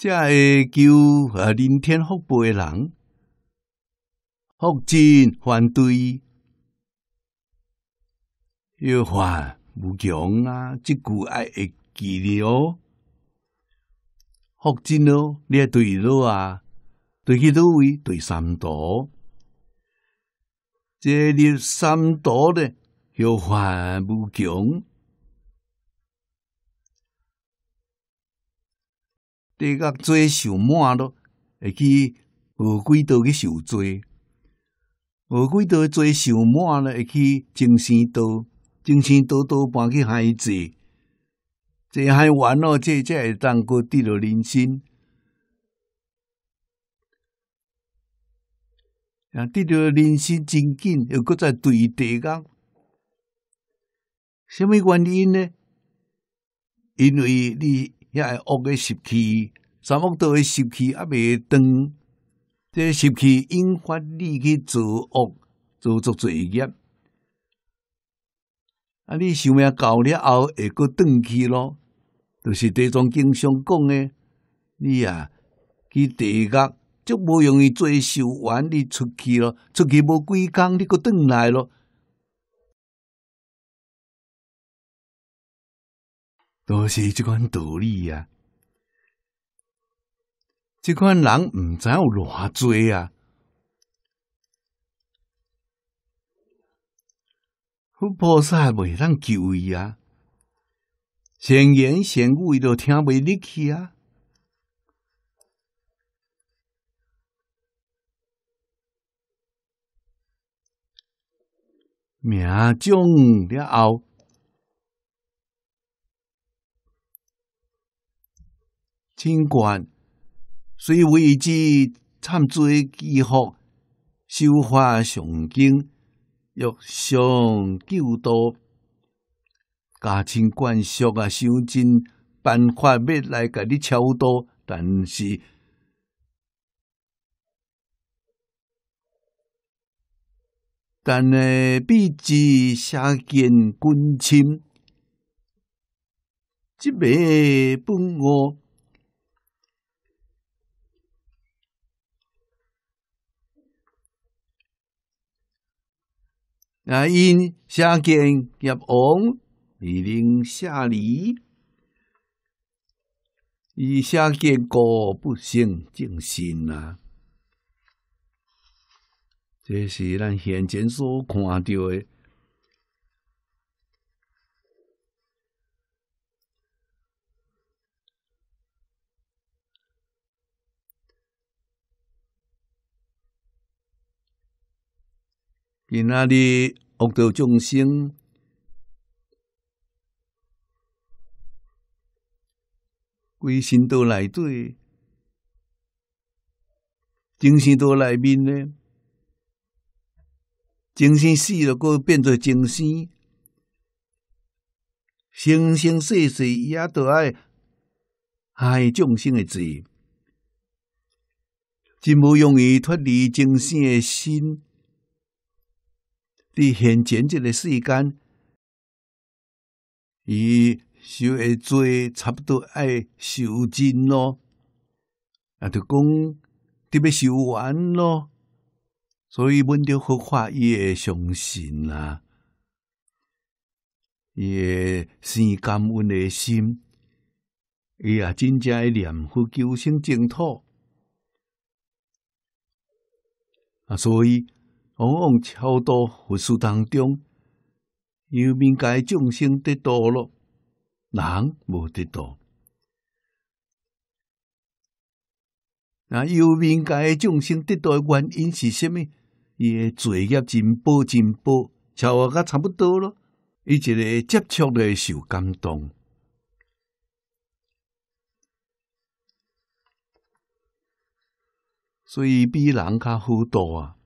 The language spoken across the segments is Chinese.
即个叫啊，临天福报嘅人，福尽还对，又还无强啊！即句爱会记你哦，福尽咯，你对路啊，对起路位，对三多，即立三多咧，又还无强。地甲做受满咯，去恶鬼道去受罪，恶鬼道做受满咧，去精气多，精气多多搬去海子，这还玩咯，这这会当过地落人生。啊得落人生真紧，又搁在对地讲，什么原因呢？因为你。遐爱恶的习气，三恶道的习气啊，未断，这个习气引发你去做恶、做作罪业。啊，你寿命到了后，会佫断去咯，就是地藏经上讲的，你啊，去地狱足无容易，做修完你出去咯，出去无几工，你佫转来咯。都是即款道理啊。即款人毋知有偌多呀，菩萨未让救伊啊，闲言闲语伊都听袂入去啊，命中了后。清官虽为之参罪积福修化上经，欲上救度，家亲眷俗啊修真办法，要来甲你超度，但是，但是毕竟世间官亲，即个本我。啊！因相见业王，未能下礼；以相见果不胜敬心啊！这是咱眼前所看到的。今仔日，恶道众生归神到内底，正心到内面呢？正心死了，佫变作正心，生生世世伊也都爱爱众生的罪，真无容易脱离正心诶心。伫现前这个世间，伊就会做差不多爱修经咯，啊，著讲特别修完咯，所以阮著佛法，伊会相信啦，伊会善感恩诶心，伊也真正爱念佛求生净土，啊，所以。往往超多佛事当中，幽冥界众生得到了，人无得到。那幽冥界众生得到的原因是甚么？伊诶罪业真薄真薄，超下甲差不多了，伊一个接触咧受感动，所以比人较好多啊。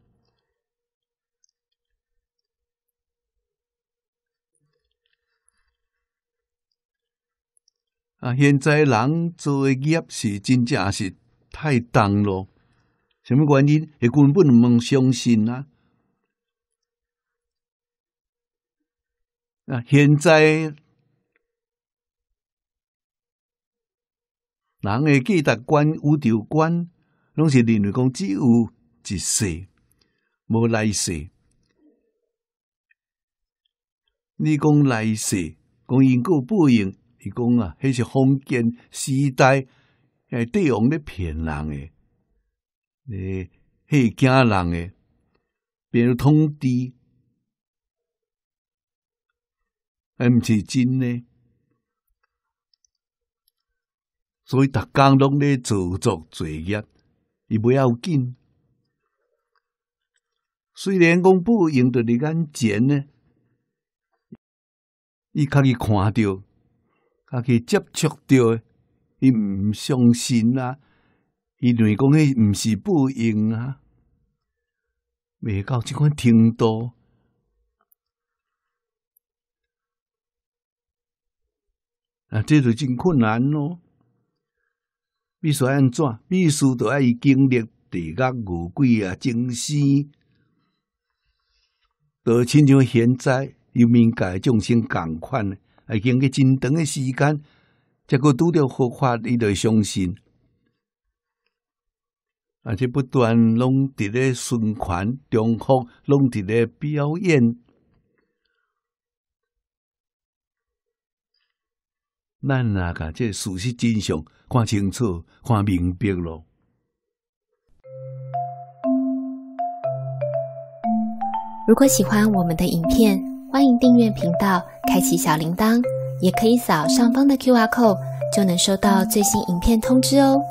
啊！现在人做业是真正是太重咯。什么原因？会根本唔相信啊！啊！现在人诶，价值观、宇宙观，拢是认为讲只有一世，无来世。你讲来世，讲因果报应。伊讲啊，迄是封建时代，诶，帝王咧骗人诶，诶，惊人诶，比如通知，诶，毋是真诶。所以，逐工拢咧做作罪业，伊不要紧，虽然讲不用着你眼前咧，伊家己看着啊，去接触到，伊毋相信啊，伊认为讲迄毋是报应啊，未到即款程度，啊，这就真困难咯。必须安怎？必须著爱伊经历地狱、牛鬼啊、精神，著亲像现在有面界众生共款。还经过真长的时间，才个拄着佛法，伊才相信，而且不断拢伫咧循环重复，拢伫咧表演。咱啊噶这事实真相看清楚、看明白了。如果喜欢我们的影片。欢迎订阅频道，开启小铃铛，也可以扫上方的 Q R code，就能收到最新影片通知哦。